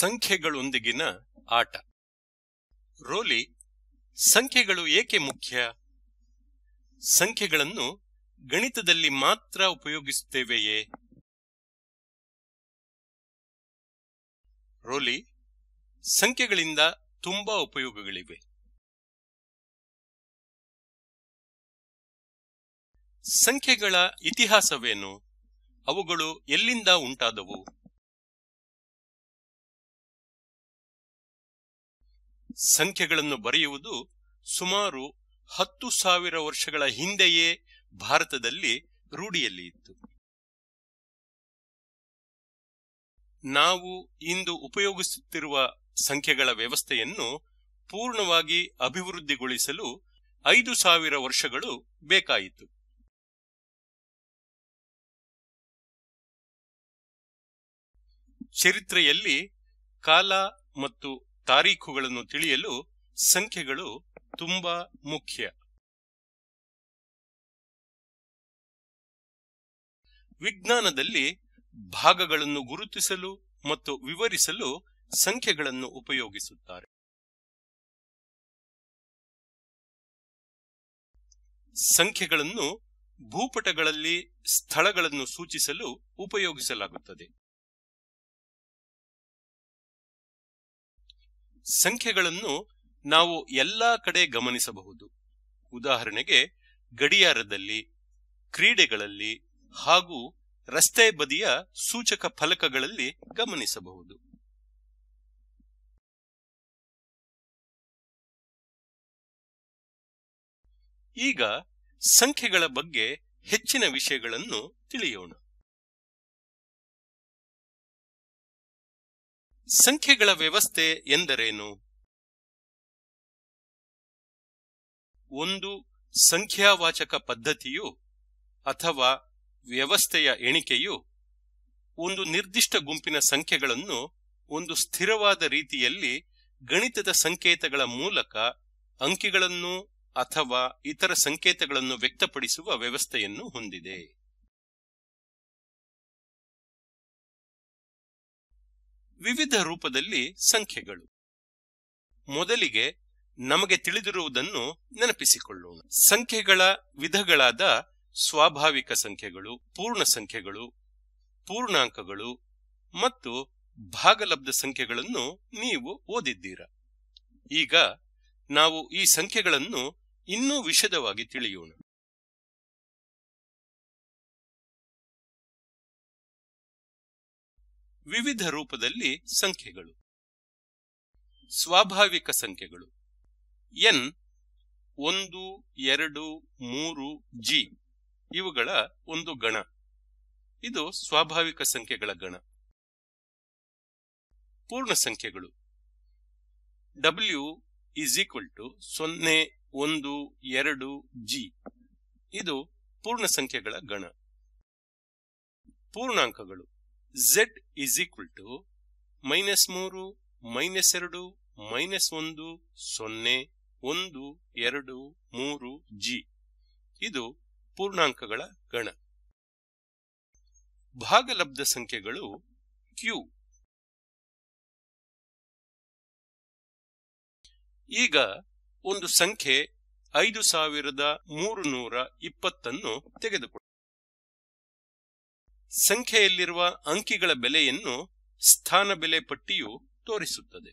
ಸಂಖ್ಯೆಗಳೊಂದಿಗಿನ ಆಟ ರೋಲಿ ಸಂಖ್ಯೆಗಳು ಏಕೆ ಮುಖ್ಯ ಸಂಖ್ಯೆಗಳನ್ನು ಗಣಿತದಲ್ಲಿ ಮಾತ್ರ ಉಪಯೋಗಿಸುತ್ತೇವೆಯೇ ರೋಲಿ ಸಂಖ್ಯೆಗಳಿಂದ ತುಂಬಾ ಉಪಯೋಗಗಳಿವೆ ಸಂಖ್ಯೆಗಳ ಇತಿಹಾಸವೇನು ಅವುಗಳು ಎಲ್ಲಿಂದ ಉಂಟಾದವು ಸಂಖ್ಯೆಗಳನ್ನು ಬರೆಯುವುದು ಸುಮಾರು ಹತ್ತು ಸಾವಿರ ವರ್ಷಗಳ ಹಿಂದೆಯೇ ಭಾರತದಲ್ಲಿ ರೂಢಿಯಲ್ಲಿ ಇತ್ತು ನಾವು ಇಂದು ಉಪಯೋಗಿಸುತ್ತಿರುವ ಸಂಖ್ಯೆಗಳ ವ್ಯವಸ್ಥೆಯನ್ನು ಪೂರ್ಣವಾಗಿ ಅಭಿವೃದ್ಧಿಗೊಳಿಸಲು ಐದು ಸಾವಿರ ವರ್ಷಗಳು ಬೇಕಾಯಿತು ಚರಿತ್ರೆಯಲ್ಲಿ ಕಾಲ ಮತ್ತು ತಾರೀಖುಗಳನ್ನು ತಿಳಿಯಲು ಸಂಖ್ಯೆಗಳು ತುಂಬಾ ಮುಖ್ಯ ವಿಜ್ಞಾನದಲ್ಲಿ ಭಾಗಗಳನ್ನು ಗುರುತಿಸಲು ಮತ್ತು ವಿವರಿಸಲು ಸಂಖ್ಯೆಗಳನ್ನು ಉಪಯೋಗಿಸುತ್ತಾರೆ ಸಂಖ್ಯೆಗಳನ್ನು ಭೂಪಟಗಳಲ್ಲಿ ಸ್ಥಳಗಳನ್ನು ಸೂಚಿಸಲು ಉಪಯೋಗಿಸಲಾಗುತ್ತದೆ ಸಂಖ್ಯೆಗಳನ್ನು ನಾವು ಎಲ್ಲ ಕಡೆ ಗಮನಿಸಬಹುದು ಉದಾಹರಣೆಗೆ ಗಡಿಯಾರದಲ್ಲಿ ಕ್ರೀಡೆಗಳಲ್ಲಿ ಹಾಗೂ ರಸ್ತೆ ಬದಿಯ ಸೂಚಕ ಫಲಕಗಳಲ್ಲಿ ಗಮನಿಸಬಹುದು ಈಗ ಸಂಖ್ಯೆಗಳ ಬಗ್ಗೆ ಹೆಚ್ಚಿನ ವಿಷಯಗಳನ್ನು ತಿಳಿಯೋಣ ಸಂಖ್ಯೆಗಳ ವ್ಯವಸ್ಥೆ ಎಂದರೇನು ಒಂದು ಸಂಖ್ಯಾವಾಚಕ ಪದ್ಧತಿಯು ಅಥವಾ ವ್ಯವಸ್ಥೆಯ ಎಣಿಕೆಯು ಒಂದು ನಿರ್ದಿಷ್ಟ ಗುಂಪಿನ ಸಂಖ್ಯೆಗಳನ್ನು ಒಂದು ಸ್ಥಿರವಾದ ರೀತಿಯಲ್ಲಿ ಗಣಿತದ ಸಂಕೇತಗಳ ಮೂಲಕ ಅಂಕಿಗಳನ್ನು ಅಥವಾ ಇತರ ಸಂಕೇತಗಳನ್ನು ವ್ಯಕ್ತಪಡಿಸುವ ವ್ಯವಸ್ಥೆಯನ್ನು ಹೊಂದಿದೆ ವಿವಿಧ ರೂಪದಲ್ಲಿ ಸಂಖ್ಯೆಗಳು ಮೊದಲಿಗೆ ನಮಗೆ ತಿಳಿದಿರುವುದನ್ನು ನೆನಪಿಸಿಕೊಳ್ಳೋಣ ಸಂಖ್ಯೆಗಳ ವಿಧಗಳಾದ ಸ್ವಾಭಾವಿಕ ಸಂಖ್ಯೆಗಳು ಪೂರ್ಣ ಸಂಖ್ಯೆಗಳು ಪೂರ್ಣಾಂಕಗಳು ಮತ್ತು ಭಾಗಲಬ್ಧ ಸಂಖ್ಯೆಗಳನ್ನು ನೀವು ಓದಿದ್ದೀರ ಈಗ ನಾವು ಈ ಸಂಖ್ಯೆಗಳನ್ನು ಇನ್ನೂ ವಿಷದವಾಗಿ ತಿಳಿಯೋಣ ವಿವಿಧ ರೂಪದಲ್ಲಿ ಸಂಖ್ಯೆಗಳು ಸ್ವಾಭಾವಿಕ ಸಂಖ್ಯೆಗಳು ಎನ್ ಒಂದು ಎರಡು ಮೂರು ಜಿ ಇವುಗಳ ಒಂದು ಗಣ ಇದು ಸ್ವಾಭಾವಿಕ ಸಂಖ್ಯೆಗಳ ಗಣ ಪೂರ್ಣ ಸಂಖ್ಯೆಗಳು ಡಬ್ಲ್ಯೂ ಈಸ್ ಈಕ್ವಲ್ ಟು ಸೊನ್ನೆ ಒಂದು ಎರಡು ಜಿ ಇದು ಪೂರ್ಣ ಸಂಖ್ಯೆಗಳ ಗಣ ಪೂರ್ಣಾಂಕಗಳು Z is equal to minus ಮೂರು ಮೈನಸ್ ಎರಡು ಮೈನಸ್ ಒಂದು ಸೊನ್ನೆ ಒಂದು ಎರಡು ಮೂರು ಜಿ ಇದು ಪೂರ್ಣಾಂಕಗಳ ಗಣ ಭಾಗಲಬ್ಧ ಸಂಖ್ಯೆಗಳು ಕ್ಯೂ ಈಗ ಒಂದು ಸಂಖ್ಯೆ ಐದು ಸಾವಿರದ ಮೂರು ನೂರ ಇಪ್ಪತ್ತನ್ನು ತೆಗೆದುಕೊಳ್ಳಿ ಸಂಖ್ಯೆಯಲ್ಲಿರುವ ಅಂಕಿಗಳ ಬೆಲೆಯನ್ನು ಸ್ಥಾನ ಬೆಲೆ ಪಟ್ಟಿಯು ತೋರಿಸುತ್ತದೆ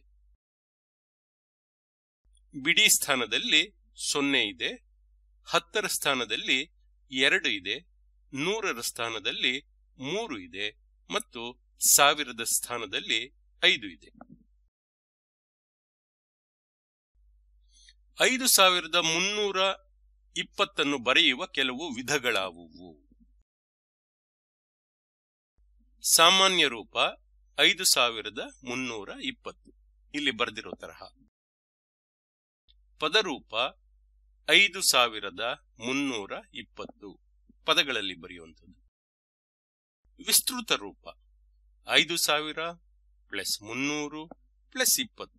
ಬಿಡಿ ಸ್ಥಾನದಲ್ಲಿ ಸೊನ್ನೆ ಇದೆ ಹತ್ತರ ಸ್ಥಾನದಲ್ಲಿ ಎರಡು ಇದೆ ನೂರರ ಸ್ಥಾನದಲ್ಲಿ ಮೂರು ಇದೆ ಮತ್ತು ಸಾವಿರದ ಸ್ಥಾನದಲ್ಲಿ ಐದು ಇದೆ ಐದು ಸಾವಿರದ ಮುನ್ನೂರ ಇಪ್ಪತ್ತನ್ನು ಬರೆಯುವ ಕೆಲವು ವಿಧಗಳಾವುವು ಸಾಮಾನ್ಯ ರೂಪ ಐದು ಸಾವಿರದ ಮುನ್ನೂರ ಇಪ್ಪತ್ತು ಇಲ್ಲಿ ಬರೆದಿರೋ ತರಹ ಪದರೂಪ ಐದು ಸಾವಿರದ ಮುನ್ನೂರ ಇಪ್ಪತ್ತು ಪದಗಳಲ್ಲಿ ಬರೆಯುವಂಥದ್ದು ವಿಸ್ತೃತ ರೂಪ ಐದು ಸಾವಿರ ಪ್ಲಸ್ ಮುನ್ನೂರು ಪ್ಲಸ್ ಇಪ್ಪತ್ತು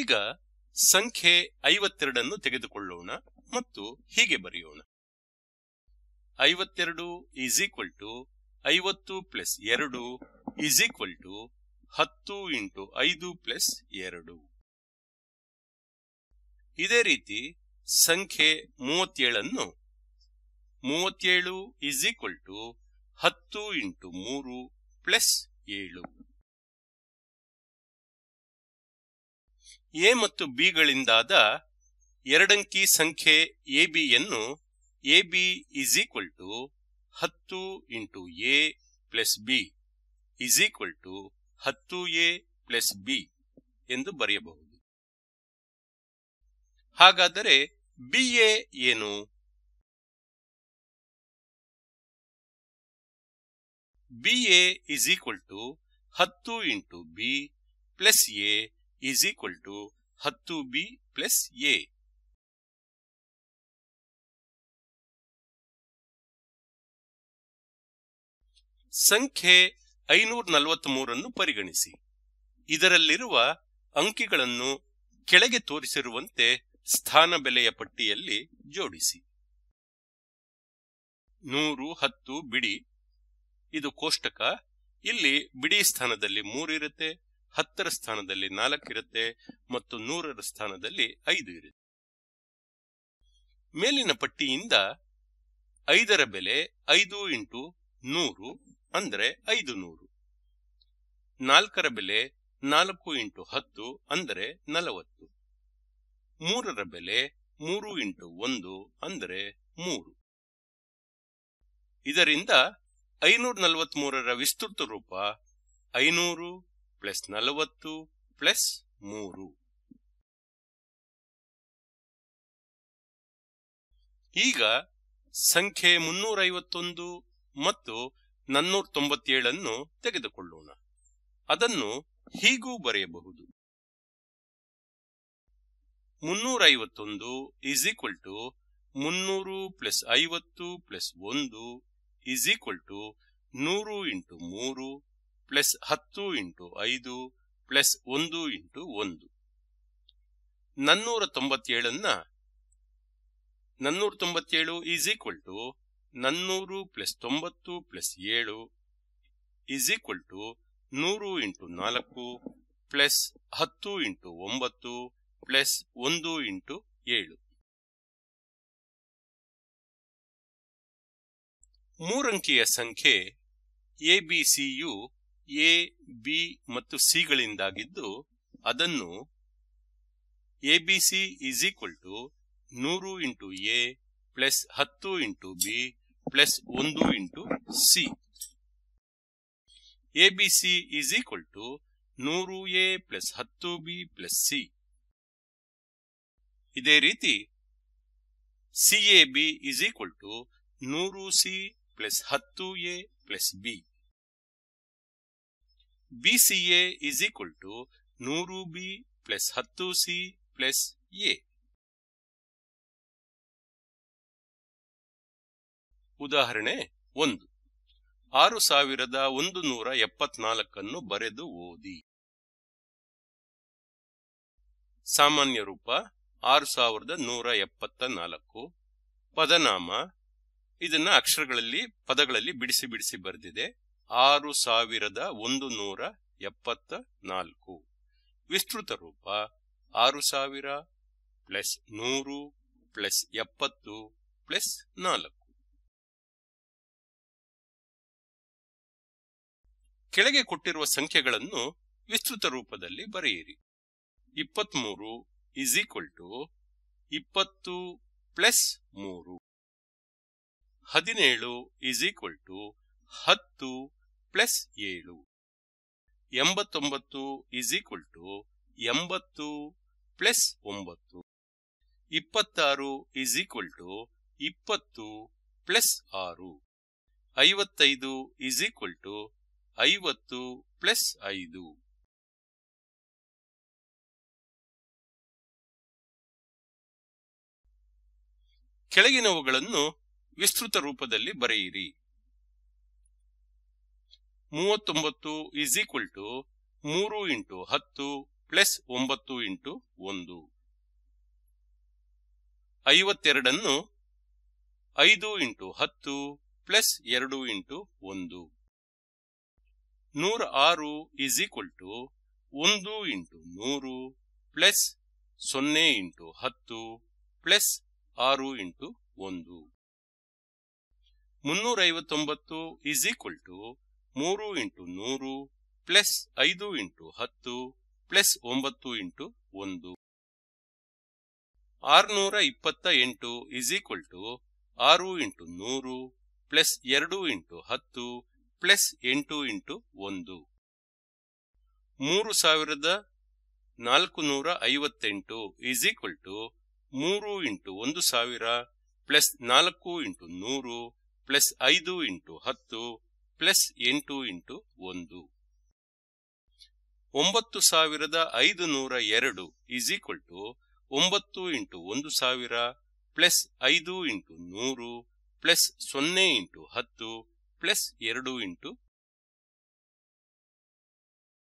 ಈಗ ಸಂಖ್ಯೆ ಐವತ್ತೆರಡನ್ನು ತೆಗೆದುಕೊಳ್ಳೋಣ ಮತ್ತು ಹೀಗೆ ಬರೆಯೋಣ ಐವತ್ತೆರಡು ಈಸ್ ಈಕ್ವಲ್ ಟು ಐವತ್ತು ಪ್ಲಸ್ ಎರಡು ಈಸ್ ಈಕ್ವಲ್ ಟು ಹತ್ತು ಇಂಟು ಐದು ಪ್ಲಸ್ ಎರಡು ಇದೇ ರೀತಿ ಸಂಖ್ಯೆ ಮೂವತ್ತೇಳನ್ನು ಮೂವತ್ತೇಳು ಈಸ್ ಈಕ್ವಲ್ ಟು ಹತ್ತು ಇಂಟು ಮೂರು ಪ್ಲಸ್ ಏಳು ಎ ಮತ್ತು ಬಿಗಳಿಂದಾದ ಎರಡಂಕಿ ಸಂಖ್ಯೆ ಎಬಿಯನ್ನು A B A B is equal to ಹತ್ತು into A plus B is equal to ಹತ್ತು ಎ ಪ್ಲಸ್ ಬಿ ಎಂದು ಬರೆಯಬಹುದು ಹಾಗಾದರೆ ಬಿ ಎ ಏನು B A is equal to ಹತ್ತು into B plus A is equal to ಹತ್ತು ಬಿ ಪ್ಲಸ್ ಎ ಸಂಖ್ಯೆ ಐನೂರ ಮೂರನ್ನು ಪರಿಗಣಿಸಿ ಇದರಲ್ಲಿರುವ ಅಂಕಿಗಳನ್ನು ಕೆಳಗೆ ತೋರಿಸಿರುವಂತೆ ಸ್ಥಾನ ಬೆಲೆಯ ಪಟ್ಟಿಯಲ್ಲಿ ಜೋಡಿಸಿ ನೂರು ಹತ್ತು ಬಿಡಿ ಇದು ಕೋಷ್ಟಕ ಇಲ್ಲಿ ಬಿಡಿ ಸ್ಥಾನದಲ್ಲಿ ಮೂರು ಇರುತ್ತೆ ಹತ್ತರ ಸ್ಥಾನದಲ್ಲಿ ಇರುತ್ತೆ ಮತ್ತು ನೂರರ ಸ್ಥಾನದಲ್ಲಿ ಐದು ಇರುತ್ತೆ ಮೇಲಿನ ಪಟ್ಟಿಯಿಂದ ಐದರ ಬೆಲೆ ಐದು ಇಂಟು ನೂರು ಅಂದರೆ ಐದು ನೂರು ನಾಲ್ಕರ ಬೆಲೆ ನಾಲ್ಕು ಇಂಟು ಹತ್ತು ಅಂದರೆ ನಲವತ್ತು ಮೂರರ ಬೆಲೆ ಮೂರು ಇಂಟು ಒಂದು ಅಂದರೆ ಮೂರು ಇದರಿಂದ ಐನೂರ ನಲವತ್ಮೂರರ ವಿಸ್ತೃತ ರೂಪ ಐನೂರು ಪ್ಲಸ್ ನಲವತ್ತು ಪ್ಲಸ್ ಮೂರು ಈಗ ಸಂಖ್ಯೆ ಮುನ್ನೂರೈವತ್ತೊಂದು ಮತ್ತು ನನ್ನೂರ ತೊಂಬತ್ತೇಳನ್ನು ತೆಗೆದುಕೊಳ್ಳೋಣ ಅದನ್ನು ಹೀಗೂ ಬರೆಯಬಹುದು ಮುನ್ನೂರೈವತ್ತೊಂದು ಇಸ್ ಈಕ್ವಲ್ ಟು ಮುನ್ನೂರು ಪ್ಲಸ್ ಐವತ್ತು ಪ್ಲಸ್ ಒಂದು ಇಸ್ ಈಕ್ವಲ್ ಟು ನೂರು ಇಂಟು ಮೂರು ಪ್ಲಸ್ ಹತ್ತು ಇಂಟು ಐದು ಪ್ಲಸ್ ಒಂದು ಇಂಟು ಒಂದು ನನ್ನೂರ ತೊಂಬತ್ತೇಳನ್ನ ನನ್ನೂರ ತೊಂಬತ್ತೇಳು ಈಸ್ ಈಕ್ವಲ್ ಟು ನನ್ನೂರು ಪ್ಲಸ್ ತೊಂಬತ್ತು ಪ್ಲಸ್ ಏಳು ಈಸ್ ಈಕ್ವಲ್ ಟು ನೂರು ಇಂಟು ನಾಲ್ಕು ಪ್ಲಸ್ ಹತ್ತು ಇಂಟು ಒಂಬತ್ತು ಪ್ಲಸ್ ಒಂದು ಇಂಟು ಏಳು ಮೂರಂಕಿಯ ಸಂಖ್ಯೆ ಎಬಿಸಿಯು ಎ ಬಿ ಮತ್ತು ಸಿಗಳಿಂದಾಗಿದ್ದು ಅದನ್ನು A B C B is equal to ನೂರು ಇಂಟು ಎ ಪ್ಲಸ್ ಹತ್ತು ಇಂಟು ಬಿ ಪ್ಲಸ್ ಒಂದು into C A B C is equal to ನೂರು ಎ ಪ್ಲಸ್ ಹತ್ತು ಬಿ ಪ್ಲಸ್ ಸಿ ಇದೇ ರೀತಿ C A B is equal to ನೂರು ಸಿ ಪ್ಲಸ್ ಹತ್ತು A plus B B C A is equal to ನೂರು B plus ಹತ್ತು C plus A ಉದಾಹರಣೆ ಒಂದು ಆರು ಸಾವಿರದ ಒಂದು ನೂರ ಎಪ್ಪತ್ನಾಲ್ಕನ್ನು ಬರೆದು ಓದಿ ಸಾಮಾನ್ಯ ರೂಪ ಆರು ಸಾವಿರದ ನೂರ ಎಪ್ಪತ್ತ ನಾಲ್ಕು ಪದನಾಮ ಇದನ್ನ ಅಕ್ಷರಗಳಲ್ಲಿ ಪದಗಳಲ್ಲಿ ಬಿಡಿಸಿ ಬಿಡಿಸಿ ಬರೆದಿದೆ ಆರು ಸಾವಿರದ ಒಂದು ನೂರ ಎಪ್ಪತ್ತ ನಾಲ್ಕು ವಿಸ್ತೃತ ರೂಪ ಆರು ಸಾವಿರ ಪ್ಲಸ್ ನೂರು ಪ್ಲಸ್ ಎಪ್ಪತ್ತು ಪ್ಲಸ್ ನಾಲ್ಕು ಕೆಳಗೆ ಕೊಟ್ಟಿರುವ ಸಂಖ್ಯೆಗಳನ್ನು ವಿಸ್ತೃತ ರೂಪದಲ್ಲಿ ಬರೆಯಿರಿ ಇಪ್ಪತ್ಮೂರು ಇಸ್ ಈಕ್ವಲ್ ಟು ಇಪ್ಪತ್ತು ಪ್ಲಸ್ ಮೂರು ಹದಿನೇಳು ಇಸ್ ಈಕ್ವಲ್ ಟು ಹತ್ತು ಪ್ಲಸ್ ಏಳು ಎಂಬತ್ತೊಂಬತ್ತು ಇಸ್ ಈಕ್ವಲ್ ಟು ಎಂಬತ್ತು ಪ್ಲಸ್ ಒಂಬತ್ತು ಇಪ್ಪತ್ತಾರು ಇಸ್ ಈಕ್ವಲ್ ಟು ಇಪ್ಪತ್ತು ಪ್ಲಸ್ ಆರು ಐವತ್ತೈದು ಇಸ್ ಈಕ್ವಲ್ ಟು ಐವತ್ತು ಪ್ಲಸ್ ಐದು ಕೆಳಗಿನವುಗಳನ್ನು ವಿಸ್ತೃತ ರೂಪದಲ್ಲಿ ಬರೆಯಿರಿ ಮೂವತ್ತೊಂಬತ್ತು ಇಸ್ ಈಕ್ವಲ್ ಟು ಮೂರು ಇಂಟು ಹತ್ತು ಪ್ಲಸ್ ಒಂಬತ್ತು ಇಂಟು ಒಂದು ಐವತ್ತೆರಡನ್ನು ಐದು ಇಂಟು ಹತ್ತು ಪ್ಲಸ್ ಎರಡು ಇಂಟು ಒಂದು ನೂರ ಆರು ಇಸ್ ಈಕ್ವಲ್ ಟು ಒಂದು ಇಂಟು ನೂರು ಪ್ಲಸ್ ಸೊನ್ನೆ ಇಂಟು ಹತ್ತು ಪ್ಲಸ್ ಆರು ಇಂಟು ಒಂದು ಮುನ್ನೂರೈವತ್ತೊಂಬತ್ತು ಇಸ್ ಈಕ್ವಲ್ ಟು ಮೂರು ಇಂಟು ನೂರು ಪ್ಲಸ್ ಐದು ಇಂಟು ಹತ್ತು ಪ್ಲಸ್ ಒಂಬತ್ತು ಇಂಟು ಒಂದು ಆರುನೂರ ಇಪ್ಪತ್ತ ಎಂಟು ಇಸ್ ಈಕ್ವಲ್ ಟು ಆರು ಇಂಟು ನೂರು ಪ್ಲಸ್ ಎರಡು ಇಂಟು ಹತ್ತು ಪ್ಲಸ್ ಎಂಟು ಇಂಟು ಒಂದು ಮೂರು ಸಾವಿರದ ನಾಲ್ಕು ನೂರ ಐವತ್ತೆಂಟು ಈಸ್ ಈಕ್ವಲ್ ಟು ಮೂರು ಇಂಟು ಒಂದು ಸಾವಿರ ಪ್ಲಸ್ ನಾಲ್ಕು ಇಂಟು ನೂರು ಪ್ಲಸ್ ಐದು ಇಂಟು ಹತ್ತು ಪ್ಲಸ್ ಎಂಟು ಇಂಟು ಒಂದು ಒಂಬತ್ತು ಸಾವಿರದ ಐದು ನೂರ ಎರಡು ಈಸ್ ಈಕ್ವಲ್ ಟು ಒಂಬತ್ತು ಇಂಟು ಒಂದು ಸಾವಿರ ಪ್ಲಸ್ ಐದು ಇಂಟು ನೂರು ಪ್ಲಸ್ ಸೊನ್ನೆ ಇಂಟು ಹತ್ತು plus 2 into